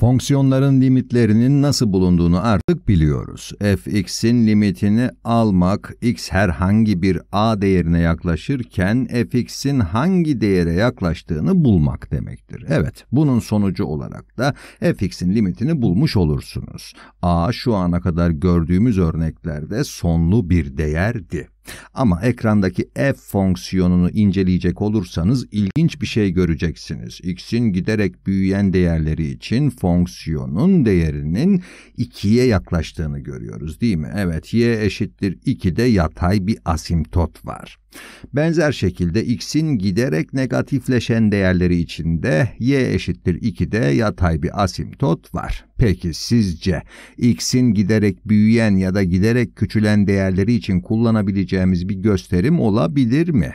Fonksiyonların limitlerinin nasıl bulunduğunu artık biliyoruz. fx'in limitini almak x herhangi bir a değerine yaklaşırken fx'in hangi değere yaklaştığını bulmak demektir. Evet, bunun sonucu olarak da fx'in limitini bulmuş olursunuz. a şu ana kadar gördüğümüz örneklerde sonlu bir değerdi. Ama ekrandaki f fonksiyonunu inceleyecek olursanız ilginç bir şey göreceksiniz. x'in giderek büyüyen değerleri için fonksiyonun değerinin 2'ye yaklaştığını görüyoruz değil mi? Evet y eşittir 2'de yatay bir asimptot var. Benzer şekilde x'in giderek negatifleşen değerleri içinde y eşittir 2'de yatay bir asimtot var. Peki sizce x'in giderek büyüyen ya da giderek küçülen değerleri için kullanabileceğimiz bir gösterim olabilir mi?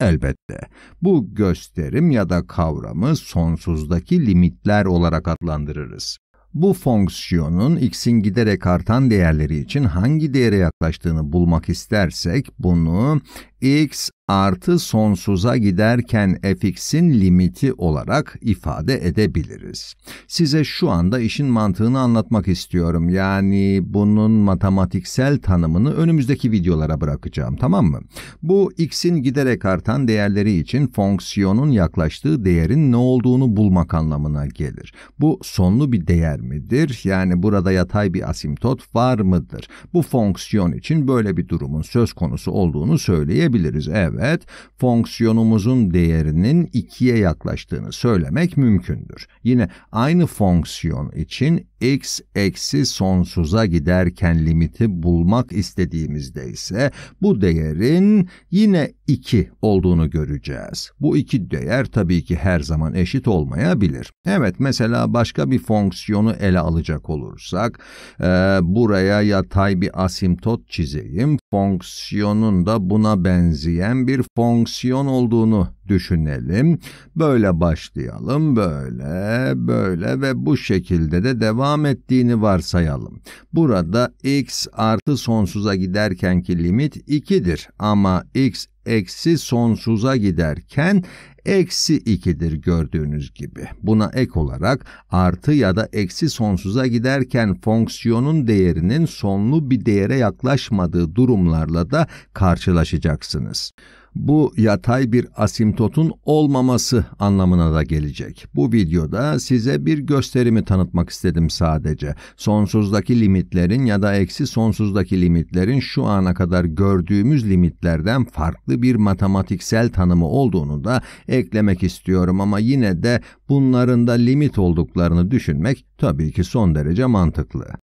Elbette. Bu gösterim ya da kavramı sonsuzdaki limitler olarak adlandırırız. Bu fonksiyonun x'in giderek artan değerleri için hangi değere yaklaştığını bulmak istersek bunu x artı sonsuza giderken fx'in limiti olarak ifade edebiliriz. Size şu anda işin mantığını anlatmak istiyorum. Yani bunun matematiksel tanımını önümüzdeki videolara bırakacağım tamam mı? Bu x'in giderek artan değerleri için fonksiyonun yaklaştığı değerin ne olduğunu bulmak anlamına gelir. Bu sonlu bir değer midir? Yani burada yatay bir asimtot var mıdır? Bu fonksiyon için böyle bir durumun söz konusu olduğunu söyleyebiliriz. Evet evet, fonksiyonumuzun değerinin 2'ye yaklaştığını söylemek mümkündür. Yine aynı fonksiyon için x eksi sonsuza giderken limiti bulmak istediğimizde ise bu değerin yine 2 olduğunu göreceğiz. Bu iki değer tabii ki her zaman eşit olmayabilir. Evet mesela başka bir fonksiyonu ele alacak olursak e, buraya yatay bir asimtot çizeyim fonksiyonun da buna benzeyen bir fonksiyon olduğunu düşünelim. Böyle başlayalım, böyle, böyle ve bu şekilde de devam ettiğini varsayalım. Burada x artı sonsuza giderkenki limit 2'dir ama x eksi sonsuza giderken eksi 2'dir gördüğünüz gibi. Buna ek olarak artı ya da eksi sonsuza giderken fonksiyonun değerinin sonlu bir değere yaklaşmadığı durumlarla da karşılaşacaksınız. Bu yatay bir asimtotun olmaması anlamına da gelecek. Bu videoda size bir gösterimi tanıtmak istedim sadece. Sonsuzdaki limitlerin ya da eksi sonsuzdaki limitlerin şu ana kadar gördüğümüz limitlerden farklı bir matematiksel tanımı olduğunu da eklemek istiyorum ama yine de bunların da limit olduklarını düşünmek tabii ki son derece mantıklı.